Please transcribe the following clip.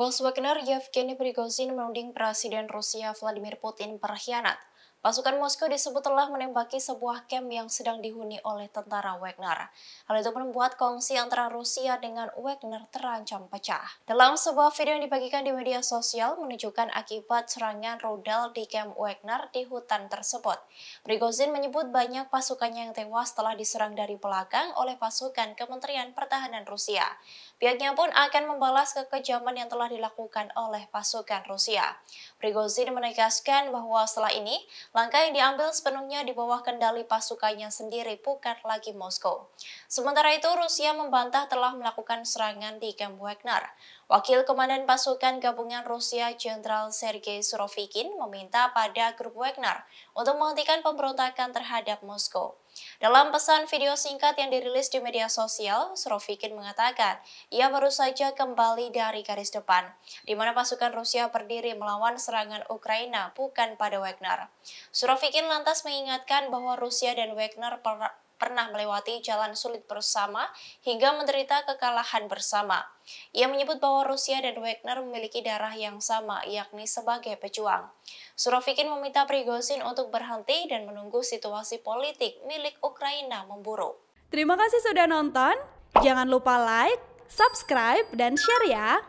Bos Wagner Yevgeny Prigozhin menuding Presiden Rusia Vladimir Putin berkhianat. Pasukan Moskow disebut telah menembaki sebuah kamp yang sedang dihuni oleh tentara Wagner. Hal itu membuat kongsi antara Rusia dengan Wagner terancam pecah. Dalam sebuah video yang dibagikan di media sosial menunjukkan akibat serangan rudal di kamp Wagner di hutan tersebut. Prigozhin menyebut banyak pasukannya yang tewas telah diserang dari belakang oleh pasukan Kementerian Pertahanan Rusia. Pihaknya pun akan membalas kekejaman yang telah dilakukan oleh pasukan Rusia. Prigozhin menegaskan bahwa setelah ini Langkah yang diambil sepenuhnya di bawah kendali pasukannya sendiri bukan lagi Moskow. Sementara itu, Rusia membantah telah melakukan serangan di Camp Wagner. Wakil Komandan Pasukan Gabungan Rusia Jenderal Sergei Surovikin meminta pada grup Wagner untuk menghentikan pemberontakan terhadap Moskow. Dalam pesan video singkat yang dirilis di media sosial, Surovikin mengatakan ia baru saja kembali dari garis depan, di mana pasukan Rusia berdiri melawan serangan Ukraina bukan pada Wagner. Surovikin lantas mengingatkan bahwa Rusia dan Wagner pernah melewati jalan sulit bersama hingga menderita kekalahan bersama. Ia menyebut bahwa Rusia dan Wagner memiliki darah yang sama, yakni sebagai pejuang. Surovikin meminta Prigozhin untuk berhenti dan menunggu situasi politik milik Ukraina memburuk. Terima kasih sudah nonton. Jangan lupa like, subscribe, dan share ya.